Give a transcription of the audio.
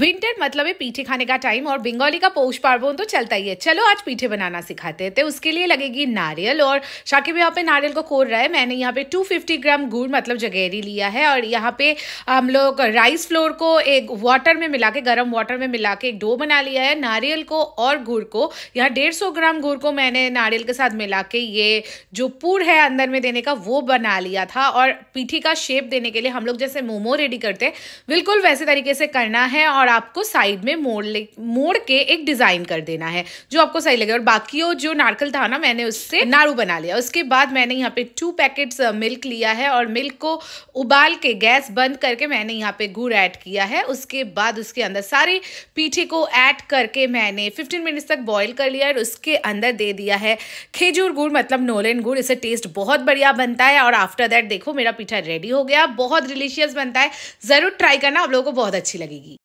winter मतलब है पीठे खाने का टाइम और बंगाली का पौष पार्वण तो चलता ही है चलो आज पीठे बनाना सिखाते हैं तो उसके लिए लगेगी नारियल और शाकिब यहाँ पे नारियल को कोर रहा है मैंने यहाँ पे 250 ग्राम गुड़ मतलब जगेरी लिया है और यहाँ पे हम लोग राइस फ्लोर को एक वाटर में मिला के गर्म वाटर में मिला के एक डो बना लिया है नारियल को और गुड़ को यहाँ डेढ़ ग्राम गुड़ को मैंने नारियल के साथ मिला के ये जो पूर है अंदर में देने का वो बना लिया था और पीठी का शेप देने के लिए हम लोग जैसे मोमो रेडी करते बिल्कुल वैसे तरीके से करना है और आपको साइड में मोड़ ले मोड़ के एक डिज़ाइन कर देना है जो आपको सही लगे और बाकी जो नारकल था ना मैंने उससे नारू बना लिया उसके बाद मैंने यहाँ पे टू पैकेट मिल्क लिया है और मिल्क को उबाल के गैस बंद करके मैंने यहाँ पे गुड़ ऐड किया है उसके बाद उसके अंदर सारे पीठे को ऐड करके मैंने 15 मिनट्स तक बॉईल कर लिया और उसके अंदर दे दिया है खेजूर गुड़ मतलब नोलेन गुड़ इससे टेस्ट बहुत बढ़िया बनता है और आफ्टर दैट देखो मेरा पीठा रेडी हो गया बहुत डिलीशियस बनता है ज़रूर ट्राई करना आप लोगों को बहुत अच्छी लगेगी